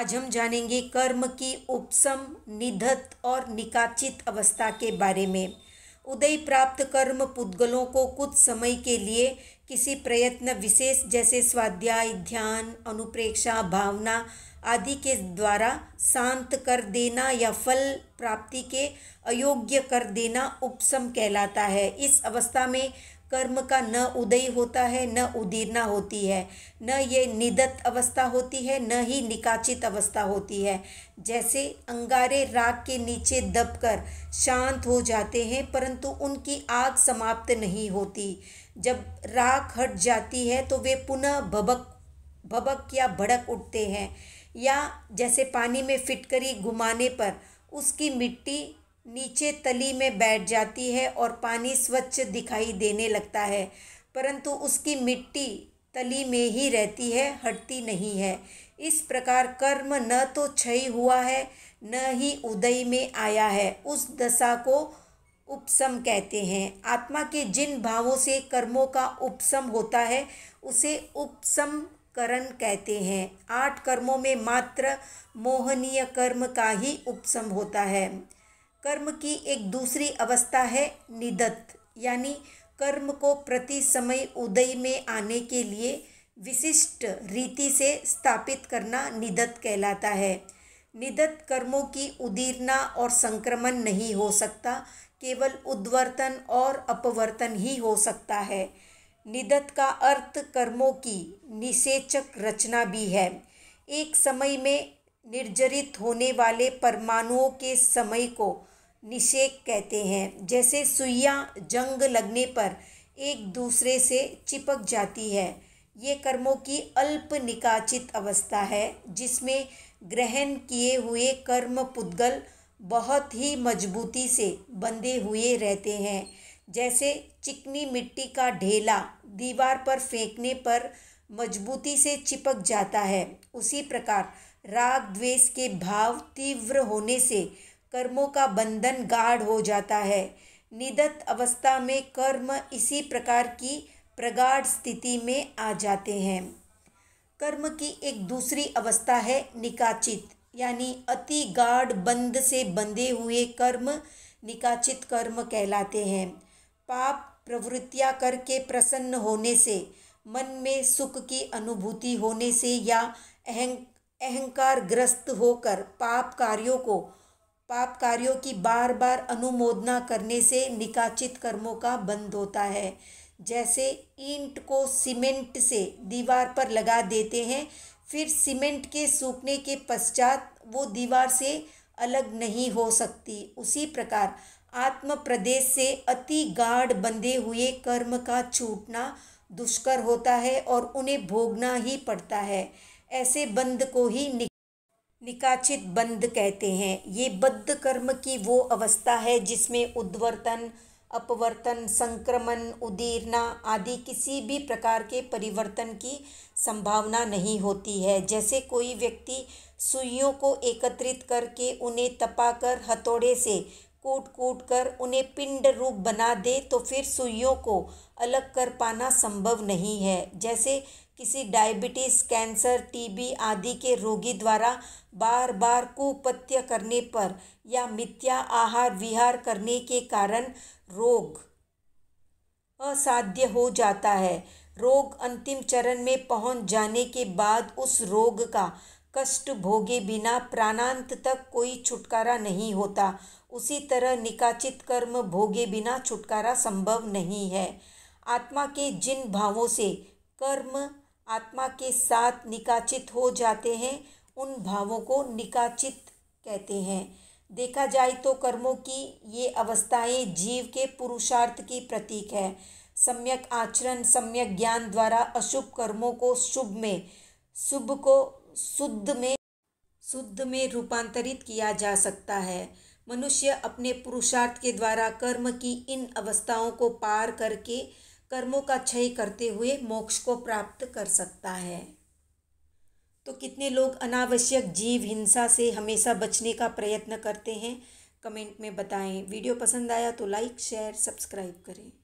आज हम जानेंगे कर्म की उपसम निधत और निकाचित अवस्था के बारे में उदय प्राप्त कर्म पुद्गलों को कुछ समय के लिए किसी प्रयत्न विशेष जैसे स्वाध्याय ध्यान अनुप्रेक्षा भावना आदि के द्वारा शांत कर देना या फल प्राप्ति के अयोग्य कर देना उपसम कहलाता है इस अवस्था में कर्म का न उदय होता है न उदीर्णा होती है न ये निदत अवस्था होती है न ही निकाचित अवस्था होती है जैसे अंगारे राग के नीचे दबकर शांत हो जाते हैं परंतु उनकी आग समाप्त नहीं होती जब राख हट जाती है तो वे पुनः भबक भबक या भड़क उठते हैं या जैसे पानी में फिटकरी घुमाने पर उसकी मिट्टी नीचे तली में बैठ जाती है और पानी स्वच्छ दिखाई देने लगता है परंतु उसकी मिट्टी तली में ही रहती है हटती नहीं है इस प्रकार कर्म न तो क्षय हुआ है न ही उदय में आया है उस दशा को उपसम कहते हैं आत्मा के जिन भावों से कर्मों का उपसम होता है उसे उपसम करण कहते हैं आठ कर्मों में मात्र मोहनीय कर्म का ही उपसम होता है कर्म की एक दूसरी अवस्था है निदत्त यानी कर्म को प्रति समय उदय में आने के लिए विशिष्ट रीति से स्थापित करना निदत्त कहलाता है निदत्त कर्मों की उदीर्णा और संक्रमण नहीं हो सकता केवल उद्वर्तन और अपवर्तन ही हो सकता है निदत्त का अर्थ कर्मों की निषेचक रचना भी है एक समय में निर्जरित होने वाले परमाणुओं के समय को निषेक कहते हैं जैसे सुइया जंग लगने पर एक दूसरे से चिपक जाती है ये कर्मों की अल्प निकाचित अवस्था है जिसमें ग्रहण किए हुए कर्म पुद्गल बहुत ही मजबूती से बंधे हुए रहते हैं जैसे चिकनी मिट्टी का ढेला दीवार पर फेंकने पर मजबूती से चिपक जाता है उसी प्रकार राग द्वेष के भाव तीव्र होने से कर्मों का बंधन गाढ़ हो जाता है निदत अवस्था में कर्म इसी प्रकार की प्रगाढ़ स्थिति में आ जाते हैं कर्म की एक दूसरी अवस्था है निकाचित यानी अति गाढ़ बंध से बंधे हुए कर्म निकाचित कर्म कहलाते हैं पाप प्रवृत्तियां करके प्रसन्न होने से मन में सुख की अनुभूति होने से या अहं अहंकार ग्रस्त होकर पाप कार्यों को पाप कार्यों की बार बार अनुमोदना करने से निकाचित कर्मों का बंद होता है जैसे ईंट को सीमेंट से दीवार पर लगा देते हैं फिर सीमेंट के सूखने के पश्चात वो दीवार से अलग नहीं हो सकती उसी प्रकार आत्म प्रदेश से अति गाढ़ बंधे हुए कर्म का छूटना दुष्कर होता है और उन्हें भोगना ही पड़ता है ऐसे बंद को ही निकाचित बंद कहते हैं ये बद्ध कर्म की वो अवस्था है जिसमें उद्वर्तन अपवर्तन संक्रमण उदीर्णा आदि किसी भी प्रकार के परिवर्तन की संभावना नहीं होती है जैसे कोई व्यक्ति सुइयों को एकत्रित करके उन्हें तपाकर हथौड़े से कूट कूट कर उन्हें पिंड रूप बना दे तो फिर सुइयों को अलग कर पाना संभव नहीं है जैसे किसी डायबिटीज़ कैंसर टीबी आदि के रोगी द्वारा बार बार कुपत्य करने पर या मिथ्या आहार विहार करने के कारण रोग असाध्य हो जाता है रोग अंतिम चरण में पहुंच जाने के बाद उस रोग का कष्ट भोगे बिना प्राणांत तक कोई छुटकारा नहीं होता उसी तरह निकाचित कर्म भोगे बिना छुटकारा संभव नहीं है आत्मा के जिन भावों से कर्म आत्मा के साथ निकाचित हो जाते हैं उन भावों को निकाचित कहते हैं देखा जाए तो कर्मों की ये अवस्थाएं जीव के पुरुषार्थ की प्रतीक है सम्यक आचरण सम्यक ज्ञान द्वारा अशुभ कर्मों को शुभ में शुभ को शुद्ध हम्म। में शुद्ध में रूपांतरित किया जा सकता है मनुष्य अपने पुरुषार्थ के द्वारा कर्म की इन अवस्थाओं को पार करके कर्मों का क्षय करते हुए मोक्ष को प्राप्त कर सकता है तो कितने लोग अनावश्यक जीव हिंसा से हमेशा बचने का प्रयत्न करते हैं कमेंट में बताएं वीडियो पसंद आया तो लाइक शेयर सब्सक्राइब करें